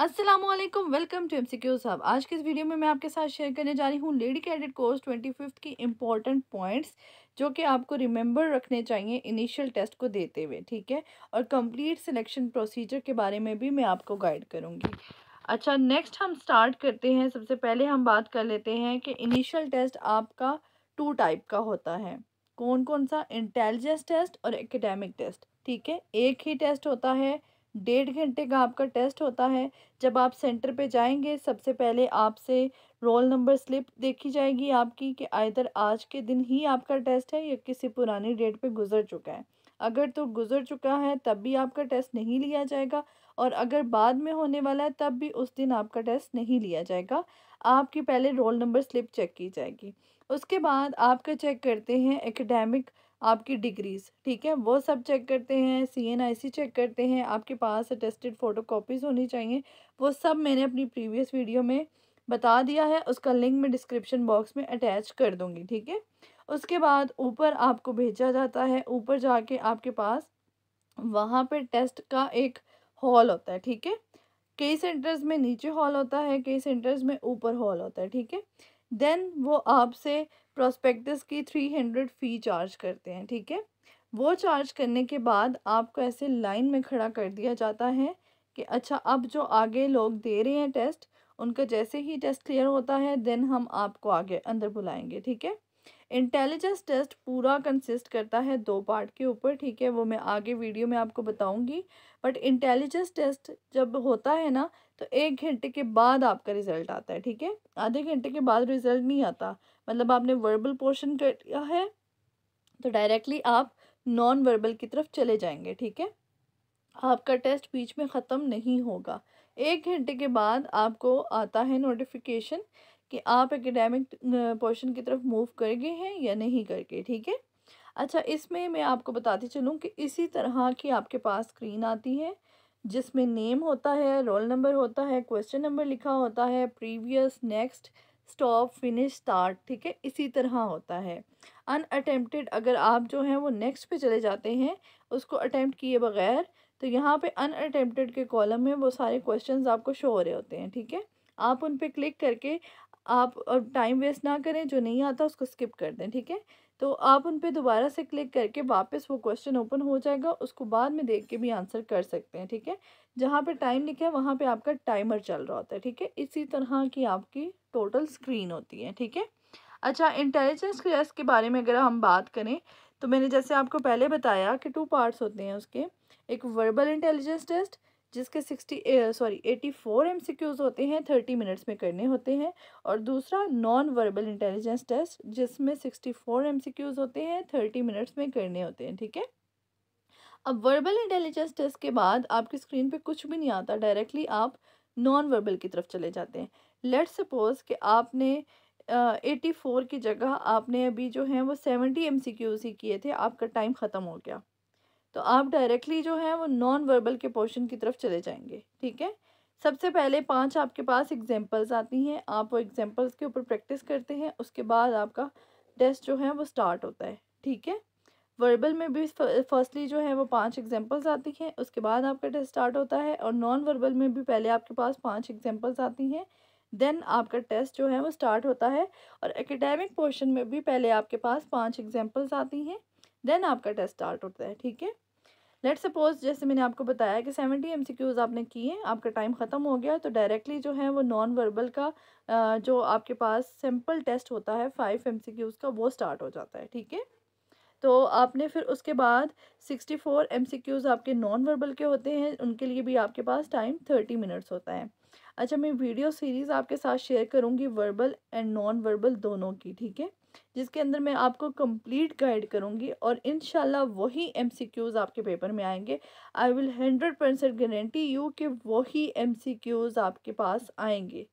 Aslam welcome to M C Q साहब आज के इस वीडियो में मैं आपके साथ शेयर करने जा रही हूँ lady cadet course twenty fifth की इंपॉर्टेंट पॉइंट्स जो कि आपको रिमेंबर रखने चाहिए इनिशियल टेस्ट को देते हुए ठीक है और कंप्लीट सिलेक्शन प्रोसीजर के बारे में भी मैं आपको गाइड करूँगी अच्छा नेक्स्ट हम स्टार्ट करते हैं सबसे पहले हम बात कर लेते हैं कि इनिशियल टेस्ट आपका टू टाइप का होता है कौन कौन सा इंटेलिजेंस टेस्ट और एकेडमिक टेस्ट ठीक है एक ही टेस्ट होता है डेढ़ घंटे का आपका टेस्ट होता है जब आप सेंटर पे जाएंगे सबसे पहले आपसे रोल नंबर स्लिप देखी जाएगी आपकी कि आइधर आज के दिन ही आपका टेस्ट है या किसी पुरानी डेट पे गुजर चुका है अगर तो गुजर चुका है तब भी आपका टेस्ट नहीं लिया जाएगा और अगर बाद में होने वाला है तब भी उस दिन आपका टेस्ट नहीं लिया जाएगा आपकी पहले रोल नंबर स्लिप चेक की जाएगी उसके बाद आपका चेक करते हैं एकेडमिक आपकी डिग्रीज़ ठीक है वो सब चेक करते हैं सी एन आई सी चेक करते हैं आपके पास अटेस्टेड फ़ोटो कॉपीज़ होनी चाहिए वो सब मैंने अपनी प्रीवियस वीडियो में बता दिया है उसका लिंक मैं डिस्क्रिप्शन बॉक्स में अटैच कर दूँगी ठीक है उसके बाद ऊपर आपको भेजा जाता है ऊपर जाके आपके पास वहाँ पर टेस्ट का एक हॉल होता है ठीक है कई सेंटर्स में नीचे हॉल होता है कई सेंटर्स में ऊपर हॉल होता है ठीक है देन वो आपसे प्रोस्पेक्टस की थ्री हंड्रेड फ़ी चार्ज करते हैं ठीक है वो चार्ज करने के बाद आपको ऐसे लाइन में खड़ा कर दिया जाता है कि अच्छा अब जो आगे लोग दे रहे हैं टेस्ट उनका जैसे ही टेस्ट क्लियर होता है देन हम आपको आगे अंदर बुलाएंगे ठीक है इंटेलिजेंस टेस्ट पूरा कंसिस्ट करता है दो पार्ट के ऊपर ठीक है वो मैं आगे वीडियो में आपको बताऊंगी बट इंटेलिजेंस टेस्ट जब होता है ना तो एक घंटे के बाद आपका रिज़ल्ट आता है ठीक है आधे घंटे के बाद रिज़ल्ट नहीं आता मतलब आपने वर्बल पोर्शन कर लिया है तो डायरेक्टली आप नॉन वर्बल की तरफ चले जाएंगे ठीक है आपका टेस्ट बीच में ख़त्म नहीं होगा एक घंटे के बाद आपको आता है नोटिफिकेशन कि आप एकेडमिक पोर्शन की तरफ मूव कर गए हैं या नहीं करके ठीक है अच्छा इसमें मैं आपको बताती चलूँ कि इसी तरह की आपके पास स्क्रीन आती है जिसमें नेम होता है रोल नंबर होता है क्वेश्चन नंबर लिखा होता है previous next stop finish start ठीक है इसी तरह होता है अनअटेम्प्टेड अगर आप जो हैं वो नेक्स्ट पे चले जाते हैं उसको अटैम्प्ट किए बगैर तो यहाँ पे अनअटेम्प्टेड के कॉलम में वो सारे क्वेश्चंस आपको शो हो रहे होते हैं ठीक है आप उन पर क्लिक करके आप टाइम वेस्ट ना करें जो नहीं आता उसको स्किप कर दें ठीक है तो आप उन पर दोबारा से क्लिक करके वापस वो क्वेश्चन ओपन हो जाएगा उसको बाद में देख के भी आंसर कर सकते हैं ठीक है जहाँ पे टाइम लिखा है वहाँ पे आपका टाइमर चल रहा होता है ठीक है इसी तरह की आपकी टोटल स्क्रीन होती है ठीक है अच्छा इंटेलिजेंस क्रेस के बारे में अगर हम बात करें तो मैंने जैसे आपको पहले बताया कि टू पार्ट्स होते हैं उसके एक वर्बल इंटेलिजेंस टेस्ट जिसके sixty sorry eighty four M होते हैं थर्टी मिनट्स में करने होते हैं और दूसरा नॉन वर्बल इंटेलिजेंस टेस्ट जिसमें सिक्सटी फोर एम होते हैं थर्टी मिनट्स में करने होते हैं ठीक है अब वर्बल इंटेलिजेंस टेस्ट के बाद आपकी स्क्रीन पे कुछ भी नहीं आता डायरेक्टली आप नॉन वर्बल की तरफ चले जाते हैं लेट सपोज कि आपने एटी uh, फोर की जगह आपने अभी जो है वो सेवेंटी एम सी क्यूज़ ही किए थे आपका टाइम ख़त्म हो गया तो आप डायरेक्टली जो है वो नॉन वर्बल के पोर्शन की तरफ चले जाएंगे ठीक है सबसे पहले पांच आपके पास एग्जांपल्स आती हैं आप वो एग्जांपल्स के ऊपर प्रैक्टिस करते हैं उसके बाद आपका टेस्ट जो है वो स्टार्ट होता है ठीक है वर्बल में भी फर्स्टली जो है वो पांच एग्जांपल्स आती हैं उसके बाद आपका टेस्ट स्टार्ट होता है और नॉन वर्बल में भी पहले आपके पास पाँच एग्जाम्पल्स आती हैं देन आपका टेस्ट जो है वो स्टार्ट होता है और एकेडमिक पोर्शन में भी पहले आपके पास पाँच एग्जाम्पल्स आती हैं देन आपका टेस्ट स्टार्ट होता है ठीक है लेट सपोज जैसे मैंने आपको बताया कि सेवेंटी एम सी क्यूज़ आपने किए आपका टाइम ख़त्म हो गया तो डायरेक्टली जो है वो नॉन वर्बल का जो आपके पास सिंपल टेस्ट होता है फाइव एम सी क्यूज़ का वो स्टार्ट हो जाता है ठीक है तो आपने फिर उसके बाद sixty four M C Qs आपके नॉन वर्बल के होते हैं उनके लिए भी आपके पास टाइम थर्टी मिनट्स होता है अच्छा मैं वीडियो सीरीज़ आपके साथ शेयर करूँगी वर्बल एंड नॉन वर्बल दोनों की ठीक है जिसके अंदर मैं आपको कंप्लीट गाइड करूँगी और इन वही एम सी क्यूज़ आपके पेपर में आएंगे I will hundred percent guarantee you कि वही एम सी क्यूज़ आपके पास आएंगे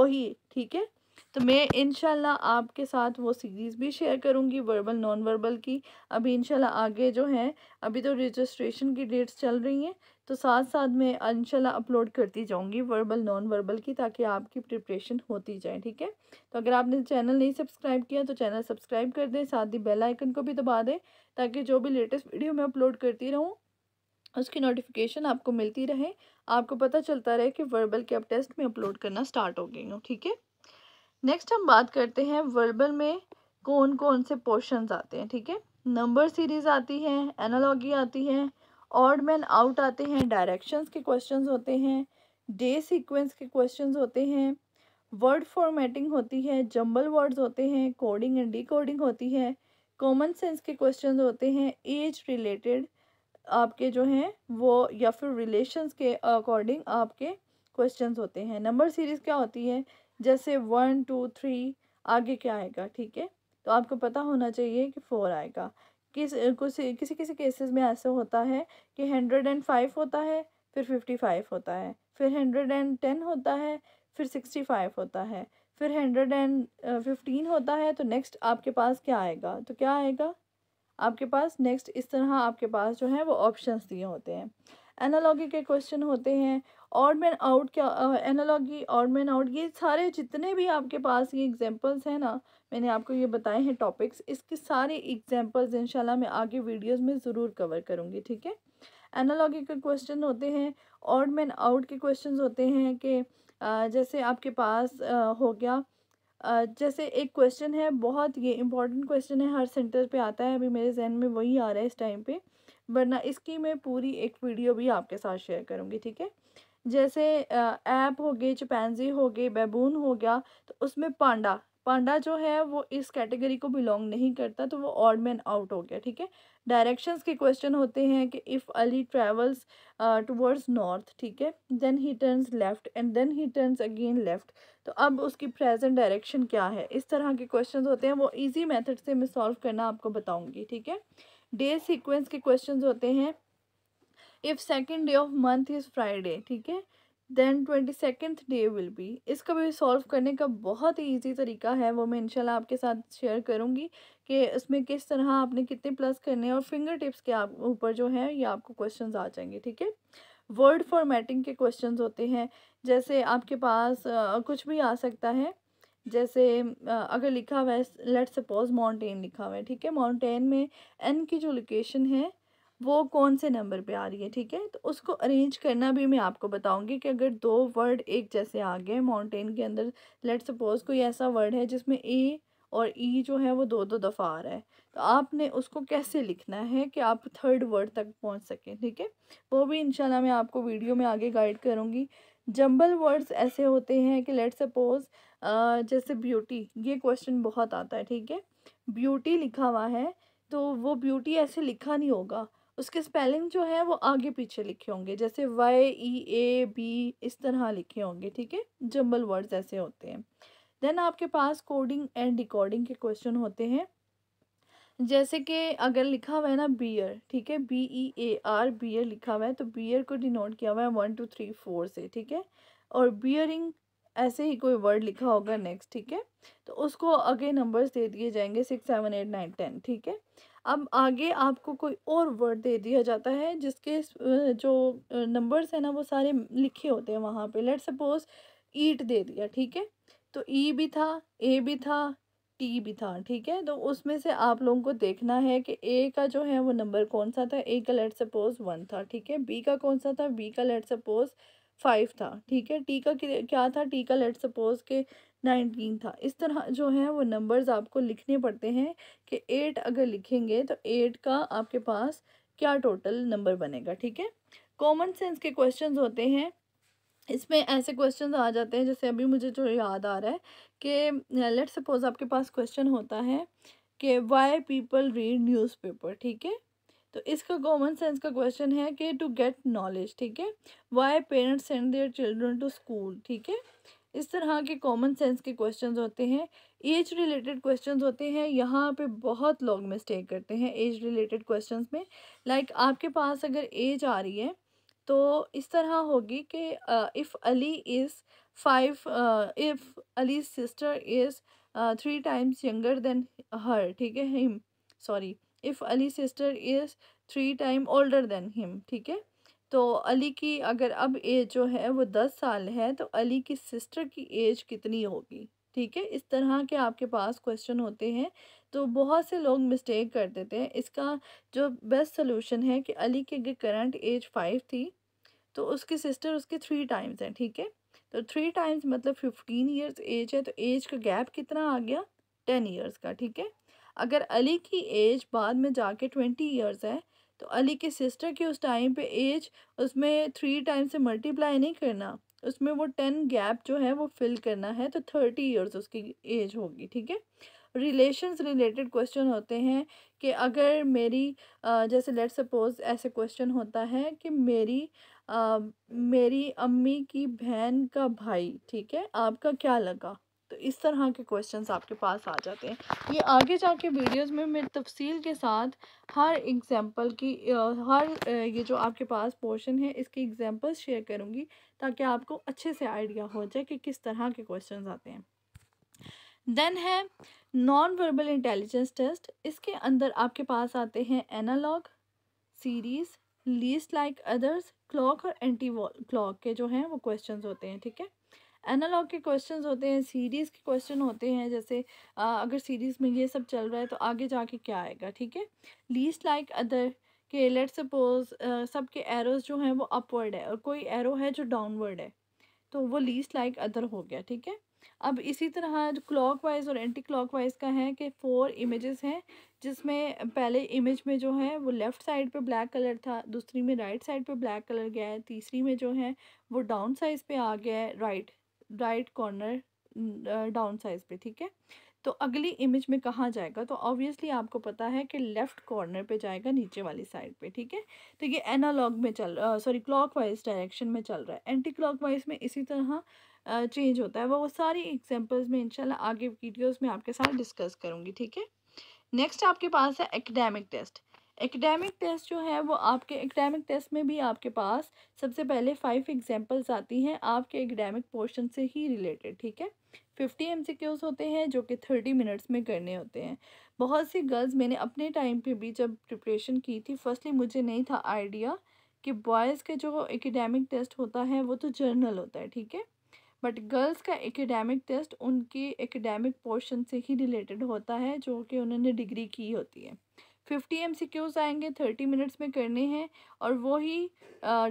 वही ठीक है तो मैं इन आपके साथ वो सीरीज़ भी शेयर करूँगी वर्बल नॉन वर्बल की अभी इन आगे जो है अभी तो रजिस्ट्रेशन की डेट्स चल रही हैं तो साथ साथ मैं इन अपलोड करती जाऊँगी वर्बल नॉन वर्बल की ताकि आपकी प्रिपरेशन होती जाए ठीक है तो अगर आपने चैनल नहीं सब्सक्राइब किया तो चैनल सब्सक्राइब कर दें साथ ही बेल आइकन को भी दबा दें ताकि जो भी लेटेस्ट वीडियो मैं अपलोड करती रहूँ उसकी नोटिफिकेशन आपको मिलती रहे आपको पता चलता रहे कि वर्बल के अब टेस्ट में अपलोड करना स्टार्ट हो गई हूँ ठीक है नेक्स्ट हम बात करते हैं वर्बल में कौन कौन से पोर्शन आते हैं ठीक है नंबर सीरीज आती है एनालॉगी आती है ऑर्ड मैन आउट आते हैं डायरेक्शंस के क्वेश्चंस होते हैं डे सीक्वेंस के क्वेश्चंस होते हैं वर्ड फॉर्मेटिंग होती है जंबल वर्ड्स होते हैं कोडिंग एंड डिकोडिंग होती है कॉमन सेंस के क्वेश्चंस होते हैं एज रिलेटेड आपके जो हैं वो या फिर रिलेशंस के अकॉर्डिंग आपके क्वेश्चंस होते हैं नंबर सीरीज़ क्या होती है जैसे वन टू थ्री आगे क्या आएगा ठीक है तो आपको पता होना चाहिए कि फोर आएगा किस कुछ किसी किसी केसेस में ऐसा होता है कि हंड्रेड एंड फाइव होता है फिर फिफ्टी फाइव होता है फिर हंड्रेड एंड टेन होता है फिर सिक्सटी फाइव होता है फिर हंड्रेड एंड फिफ्टीन होता है तो नेक्स्ट आपके पास क्या आएगा तो क्या आएगा आपके पास नेक्स्ट इस तरह आपके पास जो है वो ऑप्शंस दिए होते हैं एनालॉगी के क्वेश्चन होते हैं ऑड मैन आउट क्या एनालॉगी ऑड मैन आउट ये सारे जितने भी आपके पास ये एग्जांपल्स हैं ना मैंने आपको ये बताए हैं टॉपिक्स इसके सारे एग्जांपल्स इंशाल्लाह मैं आगे वीडियोस में ज़रूर कवर करूँगी ठीक है एनालॉगी के क्वेश्चन होते हैं ऑड मैन आउट के क्वेश्चन होते हैं कि जैसे आपके पास हो गया जैसे एक क्वेश्चन है बहुत ये इंपॉर्टेंट क्वेश्चन है हर सेंटर पे आता है अभी मेरे जहन में वही आ रहा है इस टाइम पे वरना इसकी मैं पूरी एक वीडियो भी आपके साथ शेयर करूँगी ठीक है जैसे ऐप हो गई चपैनजी हो गई बैबून हो गया तो उसमें पांडा पांडा जो है वो इस कैटेगरी को बिलोंग नहीं करता तो वो ऑड मैन आउट हो गया ठीक है डायरेक्शंस के क्वेश्चन होते हैं कि if Ali travels towards north ठीक है then he turns left and then he turns again left तो अब उसकी प्रेजेंट डायरेक्शन क्या है इस तरह के क्वेश्चन होते हैं वो ईजी मैथड से मैं सॉल्व करना आपको बताऊँगी ठीक है डे सिक्वेंस के क्वेश्चन होते हैं if second day of month is Friday ठीक है then twenty second day will be इसका भी सॉल्व करने का बहुत ही ईजी तरीका है वो मैं इनशाला आपके साथ शेयर करूँगी कि इसमें किस तरह आपने कितने प्लस करने हैं और फिंगर टिप्स के आप ऊपर जो है ये आपको क्वेश्चन आ जाएंगे ठीक है वर्ड फॉर्मेटिंग के क्वेश्चन होते हैं जैसे आपके पास आ, कुछ भी आ सकता है जैसे अगर लिखा हुआ है लेट सपोज माउंटेन लिखा हुआ है ठीक है माउंटेन में एन की जो लोकेशन है वो कौन से नंबर पे आ रही है ठीक है तो उसको अरेंज करना भी मैं आपको बताऊंगी कि अगर दो वर्ड एक जैसे आ गए माउंटेन के अंदर लेट सपोज कोई ऐसा वर्ड है जिसमें ए और ई e जो है वो दो दो दफ़ा आ रहा है तो आपने उसको कैसे लिखना है कि आप थर्ड वर्ड तक पहुंच सकें ठीक है वो भी इंशाल्लाह मैं आपको वीडियो में आगे गाइड करूँगी जंबल वर्ड्स ऐसे होते हैं कि लेट सपोज़ जैसे ब्यूटी ये क्वेश्चन बहुत आता है ठीक है ब्यूटी लिखा हुआ है तो वो ब्यूटी ऐसे लिखा नहीं होगा उसके स्पेलिंग जो है वो आगे पीछे लिखे होंगे जैसे वाई ई ए बी इस तरह लिखे होंगे ठीक है जम्बल वर्ड्स ऐसे होते हैं देन आपके पास कोडिंग एंड डिकोडिंग के क्वेश्चन होते हैं जैसे कि अगर लिखा हुआ है ना बियर ठीक है B E A R bear लिखा हुआ है तो बियर को डिनोट किया हुआ है वन टू थ्री फोर से ठीक है और बियरिंग ऐसे ही कोई वर्ड लिखा होगा नेक्स्ट ठीक है तो उसको आगे नंबर्स दे दिए जाएंगे six seven eight nine ten ठीक है अब आगे आपको कोई और वर्ड दे दिया जाता है जिसके जो नंबर्स हैं ना वो सारे लिखे होते हैं वहाँ पे लेट सपोज ईट दे दिया ठीक है तो ई e भी था ए भी था टी भी था ठीक है तो उसमें से आप लोगों को देखना है कि ए का जो है वो नंबर कौन सा था ए का लेट सपोज वन था ठीक है बी का कौन सा था बी का लेट सपोज फाइव था ठीक है टी का क्या था टी का लेट सपोज के नाइनटीन था इस तरह जो है वो नंबर्स आपको लिखने पड़ते हैं कि एट अगर लिखेंगे तो एट का आपके पास क्या टोटल नंबर बनेगा ठीक है कॉमन सेंस के क्वेश्चन होते हैं इसमें ऐसे क्वेश्चन आ जाते हैं जैसे अभी मुझे जो याद आ रहा है कि लेट सपोज आपके पास क्वेश्चन होता है कि वाई पीपल रीड न्यूज़पेपर ठीक है तो इसका कॉमन सेंस का क्वेश्चन है कि टू गेट नॉलेज ठीक है why parents send their children to school ठीक है इस तरह के कॉमन सेंस के क्वेश्चंस होते हैं एज रिलेटेड क्वेश्चंस होते हैं यहाँ पे बहुत लोग मिस्टेक करते हैं एज रिलेटेड क्वेश्चंस में लाइक like, आपके पास अगर एज आ रही है तो इस तरह होगी कि if Ali is five if Ali sister is three times younger than her ठीक है him sorry if Ali sister is three time older than him ठीक है तो अली की अगर अब एज जो है वो दस साल है तो अली की सिस्टर की एज कितनी होगी ठीक है इस तरह के आपके पास क्वेश्चन होते हैं तो बहुत से लोग मिस्टेक कर देते हैं इसका जो बेस्ट सोल्यूशन है कि अली की करंट एज फाइव थी तो उसकी सिस्टर उसके थ्री टाइम्स हैं ठीक है तो थ्री टाइम्स मतलब फिफ्टीन ईयर्स एज है तो एज का गैप कितना आ गया टेन ईयर्स का ठीक है अगर अली की एज बाद में जाके ट्वेंटी ईयर्स है तो अली के सिस्टर की उस टाइम पे एज उसमें थ्री टाइम से मल्टीप्लाई नहीं करना उसमें वो टेन गैप जो है वो फिल करना है तो थर्टी इयर्स उसकी एज होगी ठीक है रिलेशंस रिलेटेड क्वेश्चन होते हैं कि अगर मेरी जैसे लेट सपोज ऐसे क्वेश्चन होता है कि मेरी आ, मेरी अम्मी की बहन का भाई ठीक है आपका क्या लगा इस तरह के क्वेश्चन आपके पास आ जाते हैं ये आगे जाके वीडियोज़ में मैं तफसील के साथ हर एग्ज़ाम्पल की हर ये जो आपके पास पोर्शन है इसकी एग्ज़ाम्पल्स शेयर करूँगी ताकि आपको अच्छे से आइडिया हो जाए कि किस तरह के क्वेश्चन आते हैं देन है नॉन वर्बल इंटेलिजेंस टेस्ट इसके अंदर आपके पास आते हैं analog series least like others clock और एंटी क्लॉक के जो हैं वो क्वेश्चंस होते हैं ठीक है एनालॉग के क्वेश्चंस होते हैं सीरीज़ के क्वेश्चन होते हैं जैसे आ, अगर सीरीज़ में ये सब चल रहा है तो आगे जाके क्या आएगा ठीक है लीस्ट लाइक अदर के लेट सपोज सब के एरोज जो हैं वो अपवर्ड है और कोई एरो है जो डाउनवर्ड है तो वो लीस्ट लाइक अदर हो गया ठीक है अब इसी तरह जो क्लॉक वाइज और एंटी क्लॉक वाइज का है कि फोर इमेजेस हैं जिसमें पहले इमेज में जो है वो लेफ़्ट साइड पे ब्लैक कलर था दूसरी में राइट साइड पे ब्लैक कलर गया है तीसरी में जो है वो डाउन साइज पे आ गया है right right corner down size पे ठीक है तो अगली इमेज में कहाँ जाएगा तो ऑब्वियसली आपको पता है कि लेफ़्ट कॉर्नर पे जाएगा नीचे वाली साइड पे ठीक है तो ये एनालॉग में चल सॉरी क्लॉक वाइज डायरेक्शन में चल रहा है एंटी वाइज में इसी तरह चेंज uh, होता है वो सारी एग्जाम्पल्स में इंशाल्लाह आगे वीडियोस में आपके साथ डिस्कस करूँगी ठीक है नेक्स्ट आपके पास है एकेडमिक टेस्ट एकेडमिक टेस्ट जो है वो आपके एकेडमिक टेस्ट में भी आपके पास सबसे पहले फाइव एग्जांपल्स आती हैं आपके एकेडमिक पोर्शन से ही रिलेटेड ठीक है फिफ्टी एम होते हैं जो कि थर्टी मिनट्स में करने होते हैं बहुत सी गर्ल्स मैंने अपने टाइम पे भी जब प्रिपरेशन की थी फर्स्टली मुझे नहीं था आइडिया कि बॉयज़ का जो एकेडमिक टेस्ट होता है वो तो जर्नल होता है ठीक है बट गर्ल्स का एकेडमिक टेस्ट उनके एकेडमिक पोर्शन से ही रिलेटेड होता है जो कि उन्होंने डिग्री की होती है फिफ्टी एम सी क्यूज़ आएंगे थर्टी मिनट्स में करने हैं और वही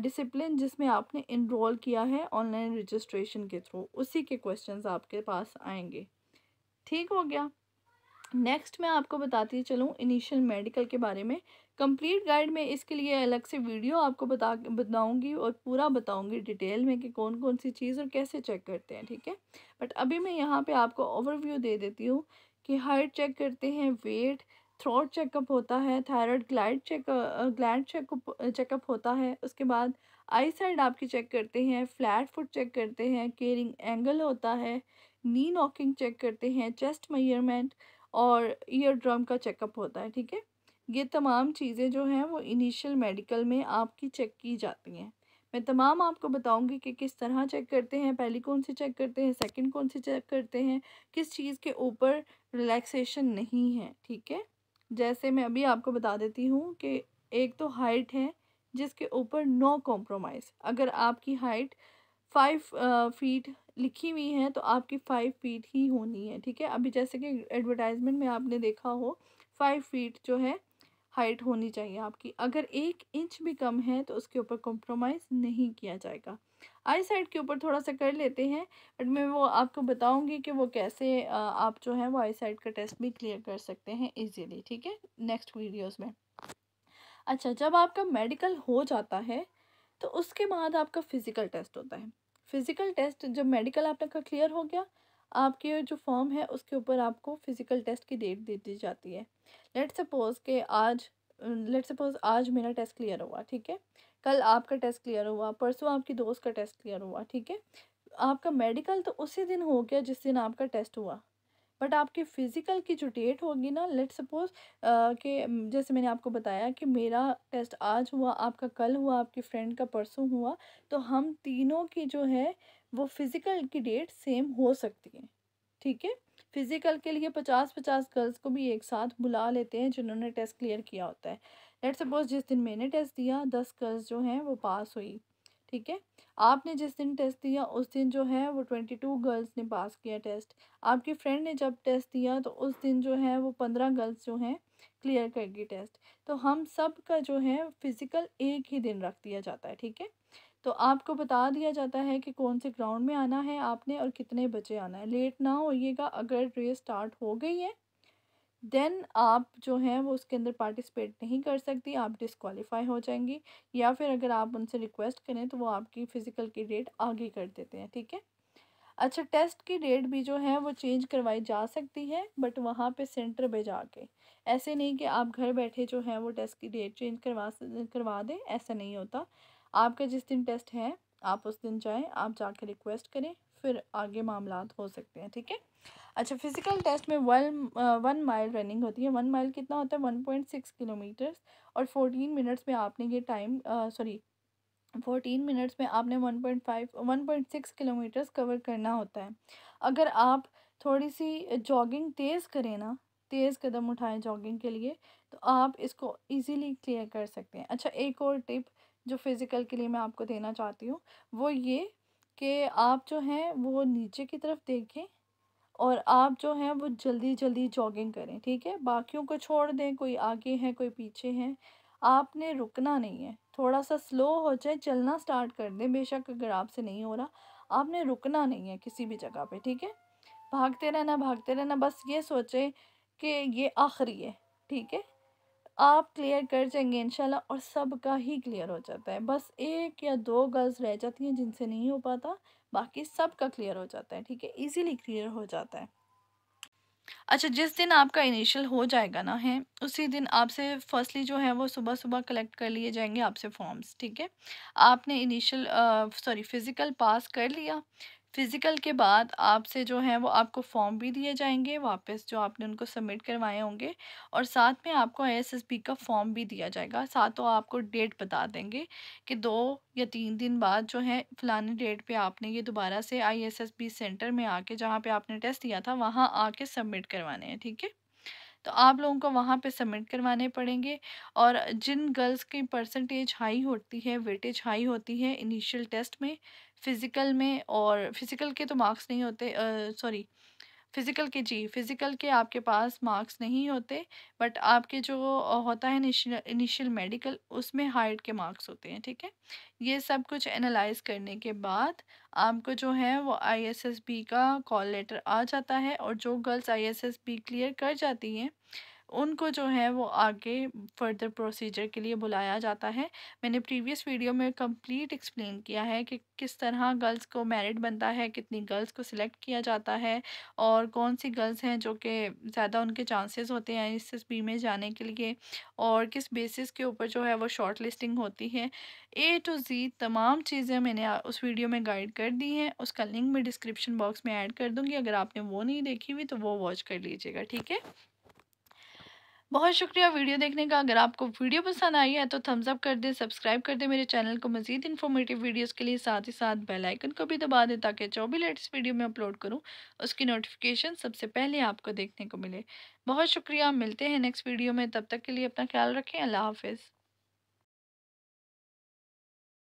डिसिप्लिन जिसमें आपने इनरोल किया है ऑनलाइन रजिस्ट्रेशन के थ्रू उसी के क्वेश्चंस आपके पास आएंगे ठीक हो गया नेक्स्ट मैं आपको बताती चलूँ इनिशियल मेडिकल के बारे में कंप्लीट गाइड में इसके लिए अलग से वीडियो आपको बता बताऊँगी और पूरा बताऊँगी डिटेल में कि कौन कौन सी चीज़ और कैसे चेक करते हैं ठीक है बट अभी मैं यहाँ पे आपको ओवरव्यू दे देती हूँ कि हाइट चेक करते हैं वेट थ्रोट चेकअप होता है thyroid glide check gland checkup checkup होता है उसके बाद आई साइड आपकी चेक करते हैं फ्लैट फुट चेक करते हैं केयरिंग एंगल होता है नी नॉकिंग चेक करते हैं चेस्ट मेयरमेंट और ईयर ड्रम का चेकअप होता है ठीक है ये तमाम चीज़ें जो हैं वो इनिशियल मेडिकल में आपकी चेक की जाती हैं मैं तमाम आपको बताऊंगी कि किस तरह चेक करते हैं पहली कौन सी चेक करते हैं सेकंड कौन सी चेक करते हैं किस चीज़ के ऊपर रिलैक्सेशन नहीं है ठीक है जैसे मैं अभी आपको बता देती हूँ कि एक तो हाइट है जिसके ऊपर नो कॉम्प्रोमाइज़ अगर आपकी हाइट फाइव फीट लिखी हुई है तो आपकी फाइव फीट ही होनी है ठीक है अभी जैसे कि एडवर्टाइजमेंट में आपने देखा हो फाइव फीट जो है हाइट होनी चाहिए आपकी अगर एक इंच भी कम है तो उसके ऊपर कॉम्प्रोमाइज़ नहीं किया जाएगा आई साइड के ऊपर थोड़ा सा कर लेते हैं बट मैं वो आपको बताऊँगी कि वो कैसे आप जो है वो आई साइड का टेस्ट भी क्लियर कर सकते हैं ईजीली ठीक है नेक्स्ट वीडियोज़ में अच्छा जब आपका मेडिकल हो जाता है तो उसके बाद आपका फ़िज़िकल टेस्ट होता है फ़िज़िकल टेस्ट जब मेडिकल आपका क्लियर हो गया आपके जो फॉर्म है उसके ऊपर आपको फ़िज़िकल टेस्ट की डेट दे दी जाती है लेट सपोज़ के आज लेट सपोज़ आज मेरा टेस्ट क्लियर हुआ ठीक है कल आपका टेस्ट क्लियर हुआ परसों आपकी दोस्त का टेस्ट क्लियर हुआ ठीक है आपका मेडिकल तो उसी दिन हो गया जिस दिन आपका टेस्ट हुआ बट आपकी फ़िज़िकल की जो डेट होगी ना लेट सपोज़ के जैसे मैंने आपको बताया कि मेरा टेस्ट आज हुआ आपका कल हुआ आपकी फ्रेंड का परसों हुआ तो हम तीनों की जो है वो फ़िज़िकल की डेट सेम हो सकती है ठीक है फ़िज़िकल के लिए पचास पचास गर्ल्स को भी एक साथ बुला लेते हैं जिन्होंने टेस्ट क्लियर किया होता है लेट सपोज जिस दिन मैंने टेस्ट दिया दस गर्ल्स जो हैं वो पास हुई ठीक है आपने जिस दिन टेस्ट दिया उस दिन जो है वो ट्वेंटी टू गर्ल्स ने पास किया टेस्ट आपकी फ्रेंड ने जब टेस्ट दिया तो उस दिन जो है वो पंद्रह गर्ल्स जो हैं क्लियर करेगी टेस्ट तो हम सब का जो है फिज़िकल एक ही दिन रख दिया जाता है ठीक है तो आपको बता दिया जाता है कि कौन से ग्राउंड में आना है आपने और कितने बजे आना है लेट ना होइएगा अगर रेस स्टार्ट हो गई है देन आप जो हैं वो उसके अंदर पार्टिसिपेट नहीं कर सकती आप डिसक्वालीफाई हो जाएंगी या फिर अगर आप उनसे रिक्वेस्ट करें तो वो आपकी फ़िज़िकल की डेट आगे कर देते हैं ठीक है अच्छा टेस्ट की डेट भी जो है वो चेंज करवाई जा सकती है बट वहाँ पे सेंटर पे जाके ऐसे नहीं कि आप घर बैठे जो है वो टेस्ट की डेट चेंज करवा करवा दें ऐसा नहीं होता आपका जिस दिन टेस्ट है आप उस दिन जाएँ आप जा रिक्वेस्ट करें फिर आगे मामला हो सकते हैं ठीक है अच्छा फिजिकल टेस्ट में वन वन माइल रनिंग होती है वन माइल कितना होता है वन पॉइंट सिक्स किलोमीटर्स और फोर्टीन मिनट्स में आपने ये टाइम सॉरी फोर्टीन मिनट्स में आपने one point five one point six kilometres cover करना होता है अगर आप थोड़ी सी जॉगिंग तेज़ करें ना तेज़ कदम उठाएं जॉगिंग के लिए तो आप इसको इजीली क्लियर कर सकते हैं अच्छा एक और टिप जो फ़िज़िकल के लिए मैं आपको देना चाहती हूँ वो ये कि आप जो हैं वो नीचे की तरफ देखें और आप जो हैं वो जल्दी जल्दी जॉगिंग करें ठीक है बाकियों को छोड़ दें कोई आगे हैं कोई पीछे हैं आपने रुकना नहीं है थोड़ा सा स्लो हो जाए चलना स्टार्ट कर दें बेशक अगर आपसे नहीं हो रहा आपने रुकना नहीं है किसी भी जगह पे ठीक है भागते रहना भागते रहना बस ये सोचें कि ये आखिरी है ठीक है आप क्लियर कर जाएंगे इनशाला और सब का ही क्लियर हो जाता है बस एक या दो गर्ल्स रह जाती हैं जिनसे नहीं हो पाता बाकी सब का क्लियर हो जाता है ठीक है इजीली क्लियर हो जाता है अच्छा जिस दिन आपका इनिशियल हो जाएगा ना है उसी दिन आपसे फर्स्टली जो है वो सुबह सुबह कलेक्ट कर लिए जाएंगे आपसे फॉर्म्स ठीक है आपने इनिशियल सॉरी फिज़िकल पास कर लिया फ़िज़िकल के बाद आपसे जो है वो आपको फॉर्म भी दिए जाएंगे वापस जो आपने उनको सबमिट करवाए होंगे और साथ में आपको एसएसबी का फॉर्म भी दिया जाएगा साथ साथों आपको डेट बता देंगे कि दो या तीन दिन बाद जो है फ़लानी डेट पे आपने ये दोबारा से आईएसएसबी सेंटर में आके जहाँ पे आपने टेस्ट दिया था वहाँ आके सबमिट करवाने हैं ठीक है तो आप लोगों को वहाँ पे सबमिट करवाने पड़ेंगे और जिन गर्ल्स की परसेंटेज हाई होती है वेटेज हाई होती है इनिशियल टेस्ट में फ़िज़िकल में और फ़िज़िकल के तो मार्क्स नहीं होते सॉरी फ़िज़िकल के जी फ़िज़िकल के आपके पास मार्क्स नहीं होते बट आपके जो होता है इनिशियल मेडिकल उसमें हाइट के मार्क्स होते हैं ठीक है ये सब कुछ एनालाइज करने के बाद आपको जो है वो आईएसएसबी का कॉल लेटर आ जाता है और जो गर्ल्स आईएसएसबी क्लियर कर जाती हैं उनको जो है वो आगे फर्दर प्रोसीजर के लिए बुलाया जाता है मैंने प्रीवियस वीडियो में कंप्लीट एक्सप्लेन किया है कि किस तरह गर्ल्स को मेरिट बनता है कितनी गर्ल्स को सिलेक्ट किया जाता है और कौन सी गर्ल्स हैं जो कि ज़्यादा उनके चांसेस होते हैं इस बी में जाने के लिए और किस बेसिस के ऊपर जो है वो शॉर्ट लिस्टिंग होती है ए टू जी तमाम चीज़ें मैंने उस वीडियो में गाइड कर दी हैं उसका लिंक मैं डिस्क्रिप्शन बॉक्स में ऐड कर दूँगी अगर आपने वो नहीं देखी हुई तो वो वॉच कर लीजिएगा ठीक है बहुत शुक्रिया वीडियो देखने का अगर आपको वीडियो पसंद आई है तो थम्स अप कर दें सब्सक्राइब कर दें मेरे चैनल को मजीद इन्फॉर्मेटिव वीडियोस के लिए साथ ही साथ बेल आइकन को भी दबा दें ताकि जो भी लेटेस्ट वीडियो मैं अपलोड करूँ उसकी नोटिफिकेशन सबसे पहले आपको देखने को मिले बहुत शुक्रिया मिलते हैं नेक्स्ट वीडियो में तब तक के लिए अपना ख्याल रखें अल्लाह हाफिज़